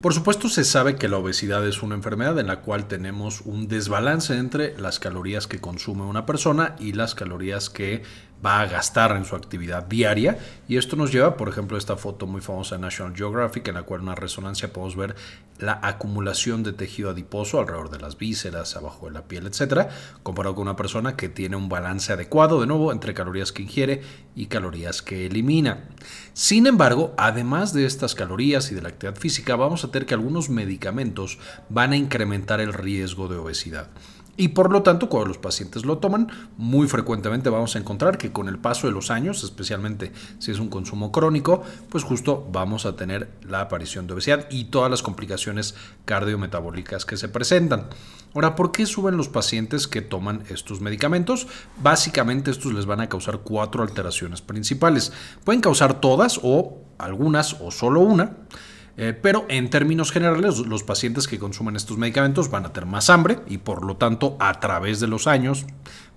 Por supuesto se sabe que la obesidad es una enfermedad en la cual tenemos un desbalance entre las calorías que consume una persona y las calorías que va a gastar en su actividad diaria y esto nos lleva, por ejemplo, a esta foto muy famosa de National Geographic en la cual en una resonancia podemos ver la acumulación de tejido adiposo alrededor de las vísceras, abajo de la piel, etcétera, comparado con una persona que tiene un balance adecuado de nuevo entre calorías que ingiere y calorías que elimina. Sin embargo, además de estas calorías y de la actividad física, vamos a tener que algunos medicamentos van a incrementar el riesgo de obesidad. Y por lo tanto, cuando los pacientes lo toman, muy frecuentemente vamos a encontrar que con el paso de los años, especialmente si es un consumo crónico, pues justo vamos a tener la aparición de obesidad y todas las complicaciones cardiometabólicas que se presentan. Ahora, ¿por qué suben los pacientes que toman estos medicamentos? Básicamente estos les van a causar cuatro alteraciones principales. Pueden causar todas o algunas o solo una eh, pero en términos generales, los pacientes que consumen estos medicamentos van a tener más hambre y por lo tanto a través de los años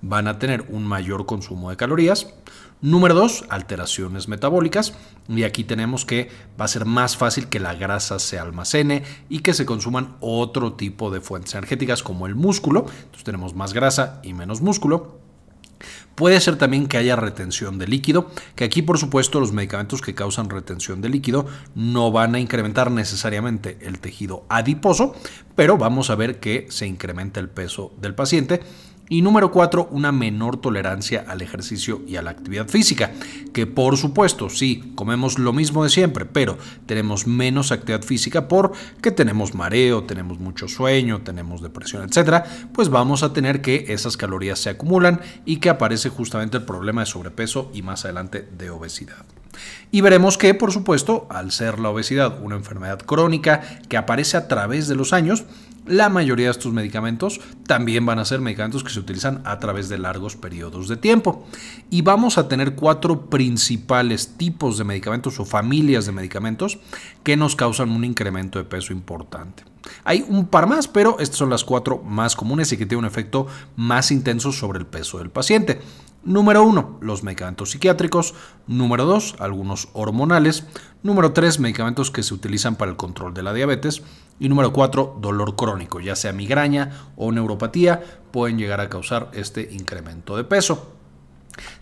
van a tener un mayor consumo de calorías. Número dos, alteraciones metabólicas. Y aquí tenemos que va a ser más fácil que la grasa se almacene y que se consuman otro tipo de fuentes energéticas como el músculo. Entonces tenemos más grasa y menos músculo. Puede ser también que haya retención de líquido, que aquí por supuesto los medicamentos que causan retención de líquido no van a incrementar necesariamente el tejido adiposo, pero vamos a ver que se incrementa el peso del paciente y número cuatro, una menor tolerancia al ejercicio y a la actividad física, que por supuesto, si comemos lo mismo de siempre, pero tenemos menos actividad física porque tenemos mareo, tenemos mucho sueño, tenemos depresión, etcétera, pues vamos a tener que esas calorías se acumulan y que aparece justamente el problema de sobrepeso y más adelante de obesidad. Y veremos que, por supuesto, al ser la obesidad una enfermedad crónica que aparece a través de los años, la mayoría de estos medicamentos también van a ser medicamentos que se utilizan a través de largos periodos de tiempo. Y vamos a tener cuatro principales tipos de medicamentos o familias de medicamentos que nos causan un incremento de peso importante. Hay un par más, pero estas son las cuatro más comunes y que tienen un efecto más intenso sobre el peso del paciente. Número uno, los medicamentos psiquiátricos. Número dos, algunos hormonales. Número tres, medicamentos que se utilizan para el control de la diabetes. Y número 4, dolor crónico, ya sea migraña o neuropatía, pueden llegar a causar este incremento de peso.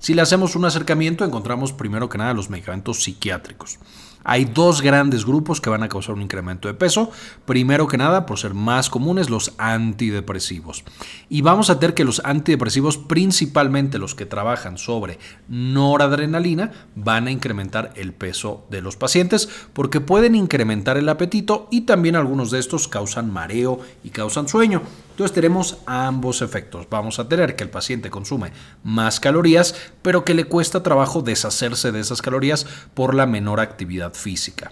Si le hacemos un acercamiento, encontramos primero que nada los medicamentos psiquiátricos. Hay dos grandes grupos que van a causar un incremento de peso. Primero que nada, por ser más comunes, los antidepresivos. Y vamos a tener que los antidepresivos, principalmente los que trabajan sobre noradrenalina, van a incrementar el peso de los pacientes porque pueden incrementar el apetito y también algunos de estos causan mareo y causan sueño. Entonces tenemos ambos efectos. Vamos a tener que el paciente consume más calorías, pero que le cuesta trabajo deshacerse de esas calorías por la menor actividad física.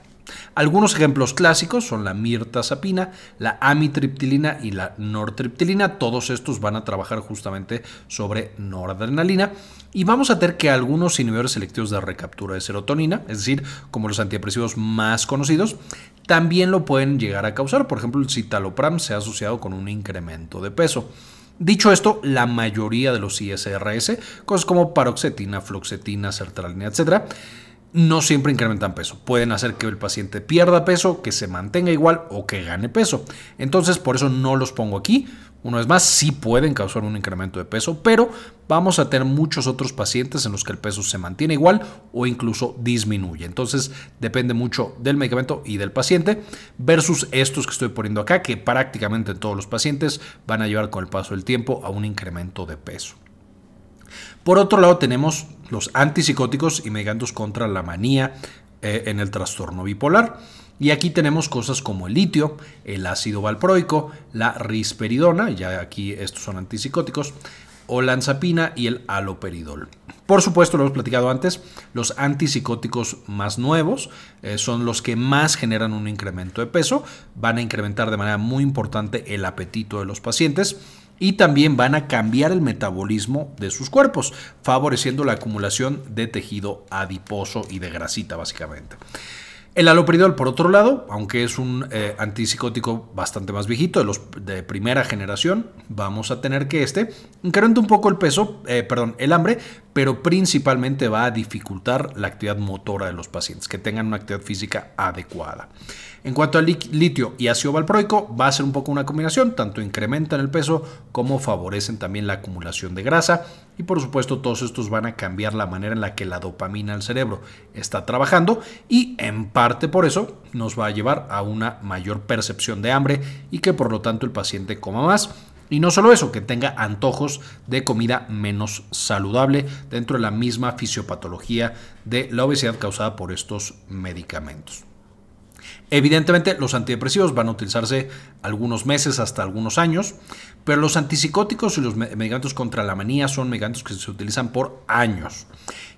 Algunos ejemplos clásicos son la mirtazapina, la amitriptilina y la nortriptilina. Todos estos van a trabajar justamente sobre noradrenalina y vamos a ver que algunos inhibidores selectivos de recaptura de serotonina, es decir, como los antidepresivos más conocidos, también lo pueden llegar a causar. Por ejemplo, el citalopram se ha asociado con un incremento de peso. Dicho esto, la mayoría de los ISRS, cosas como paroxetina, fluoxetina, sertralina, etcétera, no siempre incrementan peso. Pueden hacer que el paciente pierda peso, que se mantenga igual o que gane peso. Entonces, por eso no los pongo aquí una vez más, sí pueden causar un incremento de peso, pero vamos a tener muchos otros pacientes en los que el peso se mantiene igual o incluso disminuye. Entonces, depende mucho del medicamento y del paciente versus estos que estoy poniendo acá, que prácticamente todos los pacientes van a llevar con el paso del tiempo a un incremento de peso. Por otro lado, tenemos los antipsicóticos y medicamentos contra la manía eh, en el trastorno bipolar. Y aquí tenemos cosas como el litio, el ácido valproico, la risperidona, ya aquí estos son antipsicóticos, olanzapina y el aloperidol. Por supuesto, lo hemos platicado antes, los antipsicóticos más nuevos eh, son los que más generan un incremento de peso, van a incrementar de manera muy importante el apetito de los pacientes y también van a cambiar el metabolismo de sus cuerpos, favoreciendo la acumulación de tejido adiposo y de grasita básicamente. El aloperidol, por otro lado, aunque es un eh, antipsicótico bastante más viejito, de los de primera generación, vamos a tener que este incrementa un poco el peso, eh, perdón, el hambre, pero principalmente va a dificultar la actividad motora de los pacientes, que tengan una actividad física adecuada. En cuanto al litio y ácido valproico, va a ser un poco una combinación, tanto incrementan el peso como favorecen también la acumulación de grasa y por supuesto todos estos van a cambiar la manera en la que la dopamina al cerebro está trabajando y en parte por eso nos va a llevar a una mayor percepción de hambre y que por lo tanto el paciente coma más y no solo eso, que tenga antojos de comida menos saludable dentro de la misma fisiopatología de la obesidad causada por estos medicamentos. Evidentemente, los antidepresivos van a utilizarse algunos meses hasta algunos años, pero los antipsicóticos y los medicamentos contra la manía son medicamentos que se utilizan por años.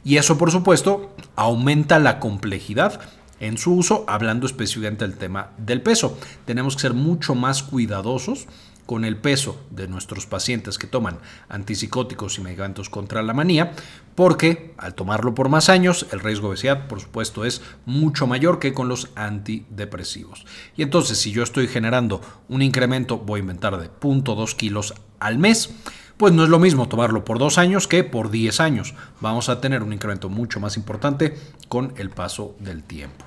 Y eso, por supuesto, aumenta la complejidad en su uso, hablando específicamente del tema del peso. Tenemos que ser mucho más cuidadosos con el peso de nuestros pacientes que toman antipsicóticos y medicamentos contra la manía, porque al tomarlo por más años, el riesgo de obesidad, por supuesto, es mucho mayor que con los antidepresivos. Y entonces, si yo estoy generando un incremento, voy a inventar de 0.2 kilos al mes, pues no es lo mismo tomarlo por dos años que por 10 años. Vamos a tener un incremento mucho más importante con el paso del tiempo.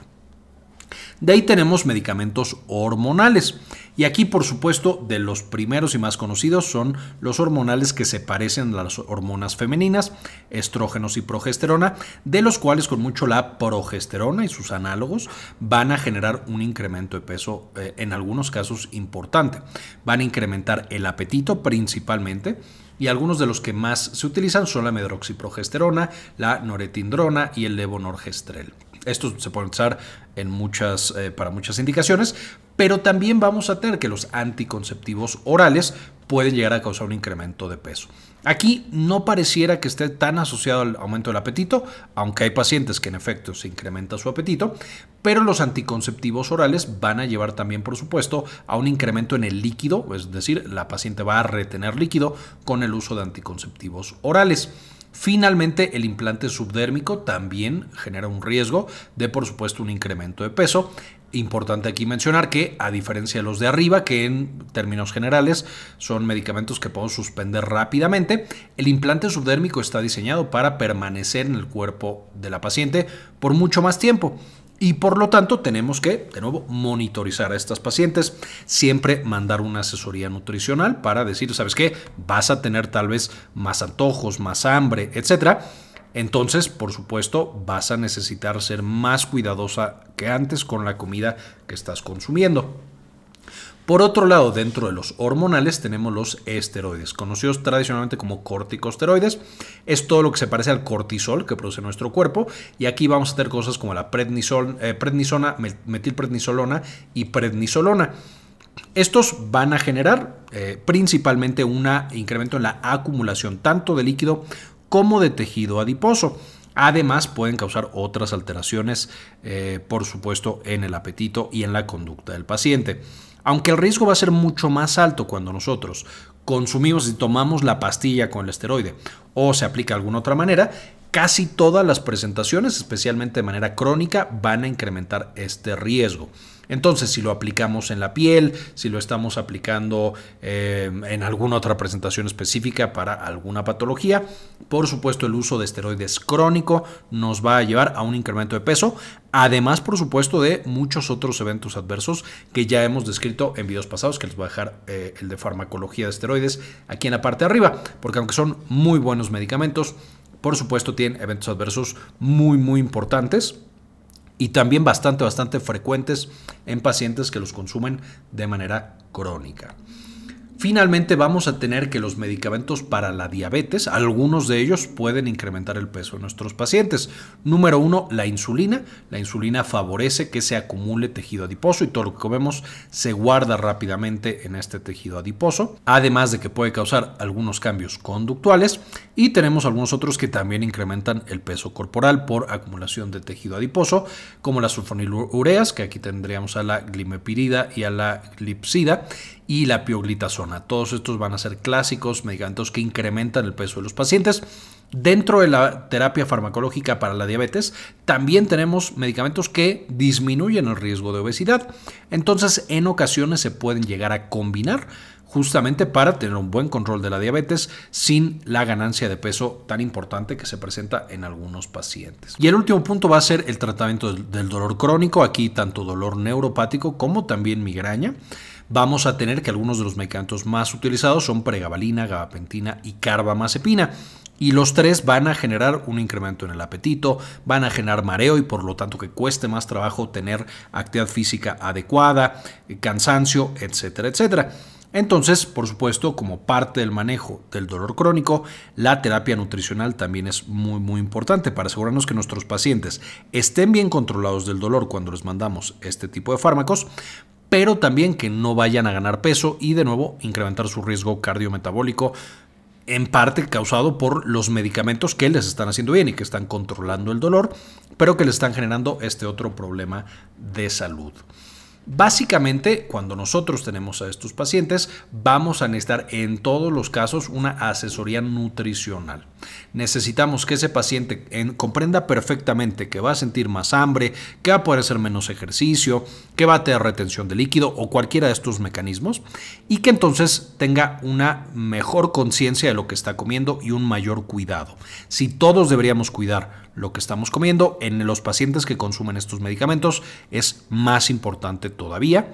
De ahí tenemos medicamentos hormonales. Y aquí, por supuesto, de los primeros y más conocidos son los hormonales que se parecen a las hormonas femeninas, estrógenos y progesterona, de los cuales con mucho la progesterona y sus análogos van a generar un incremento de peso eh, en algunos casos importante. Van a incrementar el apetito principalmente y algunos de los que más se utilizan son la medroxiprogesterona, la noretindrona y el levonorgestrel. Esto se puede usar en muchas, eh, para muchas indicaciones, pero también vamos a tener que los anticonceptivos orales pueden llegar a causar un incremento de peso. Aquí no pareciera que esté tan asociado al aumento del apetito, aunque hay pacientes que en efecto se incrementa su apetito, pero los anticonceptivos orales van a llevar también, por supuesto, a un incremento en el líquido, es decir, la paciente va a retener líquido con el uso de anticonceptivos orales. Finalmente, el implante subdérmico también genera un riesgo de, por supuesto, un incremento de peso. Importante aquí mencionar que, a diferencia de los de arriba, que en términos generales son medicamentos que podemos suspender rápidamente, el implante subdérmico está diseñado para permanecer en el cuerpo de la paciente por mucho más tiempo y por lo tanto tenemos que, de nuevo, monitorizar a estas pacientes, siempre mandar una asesoría nutricional para decir, ¿sabes qué? Vas a tener tal vez más antojos, más hambre, etcétera. Entonces, por supuesto, vas a necesitar ser más cuidadosa que antes con la comida que estás consumiendo. Por otro lado, dentro de los hormonales tenemos los esteroides, conocidos tradicionalmente como corticosteroides. Es todo lo que se parece al cortisol que produce nuestro cuerpo. Y aquí vamos a tener cosas como la eh, prednisona, metilprednisolona y prednisolona. Estos van a generar eh, principalmente un incremento en la acumulación tanto de líquido como de tejido adiposo. Además, pueden causar otras alteraciones, eh, por supuesto, en el apetito y en la conducta del paciente. Aunque el riesgo va a ser mucho más alto cuando nosotros consumimos y tomamos la pastilla con el esteroide o se aplica de alguna otra manera, casi todas las presentaciones, especialmente de manera crónica, van a incrementar este riesgo. Entonces, si lo aplicamos en la piel, si lo estamos aplicando eh, en alguna otra presentación específica para alguna patología, por supuesto el uso de esteroides crónico nos va a llevar a un incremento de peso, además por supuesto de muchos otros eventos adversos que ya hemos descrito en videos pasados, que les voy a dejar eh, el de farmacología de esteroides aquí en la parte de arriba, porque aunque son muy buenos medicamentos, por supuesto tienen eventos adversos muy muy importantes y también bastante, bastante frecuentes en pacientes que los consumen de manera crónica. Finalmente vamos a tener que los medicamentos para la diabetes, algunos de ellos pueden incrementar el peso de nuestros pacientes. Número uno, la insulina. La insulina favorece que se acumule tejido adiposo y todo lo que comemos se guarda rápidamente en este tejido adiposo, además de que puede causar algunos cambios conductuales y tenemos algunos otros que también incrementan el peso corporal por acumulación de tejido adiposo, como las sulfonilureas, que aquí tendríamos a la glimepirida y a la glipsida, y la pioglitazona. Todos estos van a ser clásicos, medicamentos que incrementan el peso de los pacientes. Dentro de la terapia farmacológica para la diabetes, también tenemos medicamentos que disminuyen el riesgo de obesidad. Entonces, en ocasiones se pueden llegar a combinar justamente para tener un buen control de la diabetes sin la ganancia de peso tan importante que se presenta en algunos pacientes. Y el último punto va a ser el tratamiento del dolor crónico, aquí tanto dolor neuropático como también migraña vamos a tener que algunos de los medicamentos más utilizados son pregabalina, gabapentina y carbamazepina. Y los tres van a generar un incremento en el apetito, van a generar mareo y por lo tanto que cueste más trabajo tener actividad física adecuada, eh, cansancio, etcétera, etcétera. Entonces, por supuesto, como parte del manejo del dolor crónico, la terapia nutricional también es muy, muy importante para asegurarnos que nuestros pacientes estén bien controlados del dolor cuando les mandamos este tipo de fármacos, pero también que no vayan a ganar peso y de nuevo incrementar su riesgo cardiometabólico en parte causado por los medicamentos que les están haciendo bien y que están controlando el dolor, pero que le están generando este otro problema de salud. Básicamente, cuando nosotros tenemos a estos pacientes, vamos a necesitar en todos los casos una asesoría nutricional. Necesitamos que ese paciente comprenda perfectamente que va a sentir más hambre, que va a poder hacer menos ejercicio, que va a tener retención de líquido o cualquiera de estos mecanismos y que entonces tenga una mejor conciencia de lo que está comiendo y un mayor cuidado. Si todos deberíamos cuidar lo que estamos comiendo en los pacientes que consumen estos medicamentos es más importante todavía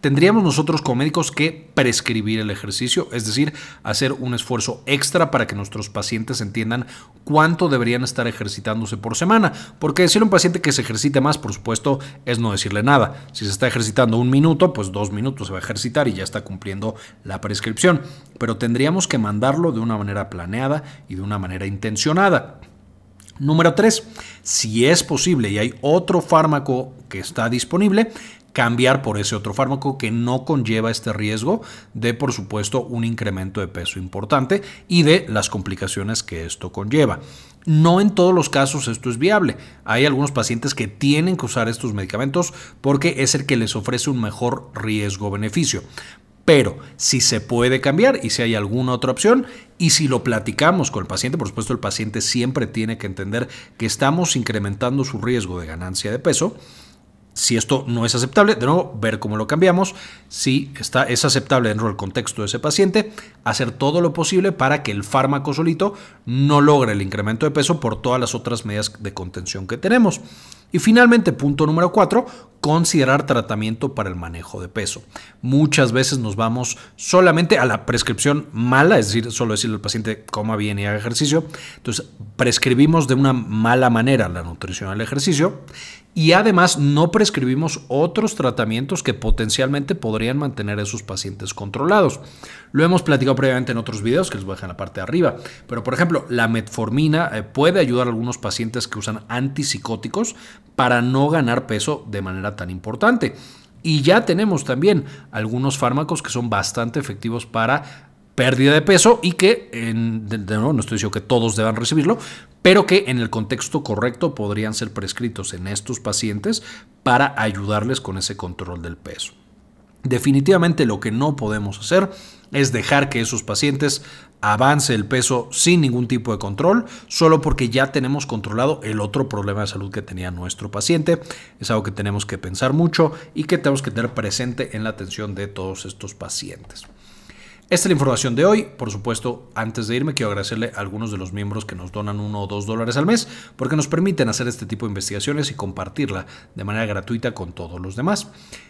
tendríamos nosotros como médicos que prescribir el ejercicio, es decir, hacer un esfuerzo extra para que nuestros pacientes entiendan cuánto deberían estar ejercitándose por semana, porque decirle a un paciente que se ejercite más, por supuesto, es no decirle nada. Si se está ejercitando un minuto, pues dos minutos se va a ejercitar y ya está cumpliendo la prescripción, pero tendríamos que mandarlo de una manera planeada y de una manera intencionada. Número tres, Si es posible y hay otro fármaco que está disponible, cambiar por ese otro fármaco que no conlleva este riesgo de, por supuesto, un incremento de peso importante y de las complicaciones que esto conlleva. No en todos los casos esto es viable. Hay algunos pacientes que tienen que usar estos medicamentos porque es el que les ofrece un mejor riesgo-beneficio. Pero si se puede cambiar y si hay alguna otra opción y si lo platicamos con el paciente, por supuesto el paciente siempre tiene que entender que estamos incrementando su riesgo de ganancia de peso si esto no es aceptable, de nuevo, ver cómo lo cambiamos. Si está, es aceptable dentro del contexto de ese paciente, hacer todo lo posible para que el fármaco solito no logre el incremento de peso por todas las otras medidas de contención que tenemos. Y finalmente, punto número cuatro, considerar tratamiento para el manejo de peso. Muchas veces nos vamos solamente a la prescripción mala, es decir, solo decirle al paciente coma bien y haga ejercicio. Entonces, prescribimos de una mala manera la nutrición al ejercicio y además no prescribimos otros tratamientos que potencialmente podrían mantener a esos pacientes controlados. Lo hemos platicado previamente en otros videos que les voy a dejar en la parte de arriba, pero por ejemplo, la metformina eh, puede ayudar a algunos pacientes que usan antipsicóticos para no ganar peso de manera tan importante. Y ya tenemos también algunos fármacos que son bastante efectivos para pérdida de peso y que, no estoy diciendo que todos deban recibirlo, pero que en el contexto correcto podrían ser prescritos en estos pacientes para ayudarles con ese control del peso. Definitivamente lo que no podemos hacer es dejar que esos pacientes avance el peso sin ningún tipo de control, solo porque ya tenemos controlado el otro problema de salud que tenía nuestro paciente. Es algo que tenemos que pensar mucho y que tenemos que tener presente en la atención de todos estos pacientes. Esta es la información de hoy. Por supuesto, antes de irme, quiero agradecerle a algunos de los miembros que nos donan uno o dos dólares al mes, porque nos permiten hacer este tipo de investigaciones y compartirla de manera gratuita con todos los demás.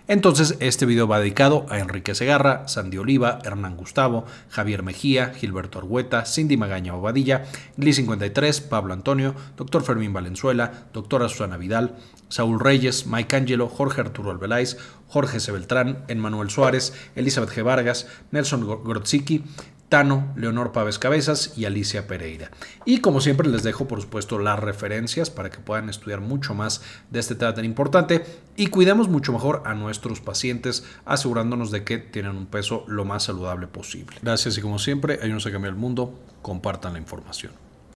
Entonces, este video va dedicado a Enrique Segarra, Sandy Oliva, Hernán Gustavo, Javier Mejía, Gilberto Argueta, Cindy Magaña Obadilla, Gli 53, Pablo Antonio, Dr. Fermín Valenzuela, Doctora Susana Vidal, Saúl Reyes, Mike Angelo, Jorge Arturo Albeláez, Jorge Sebeltrán, Emmanuel Suárez, Elizabeth G. Vargas, Nelson Grotziki, Tano, Leonor Pávez Cabezas y Alicia Pereira. Y como siempre les dejo por supuesto las referencias para que puedan estudiar mucho más de este tema tan importante y cuidemos mucho mejor a nuestros pacientes asegurándonos de que tienen un peso lo más saludable posible. Gracias y como siempre, ayúdense a cambiar el mundo, compartan la información.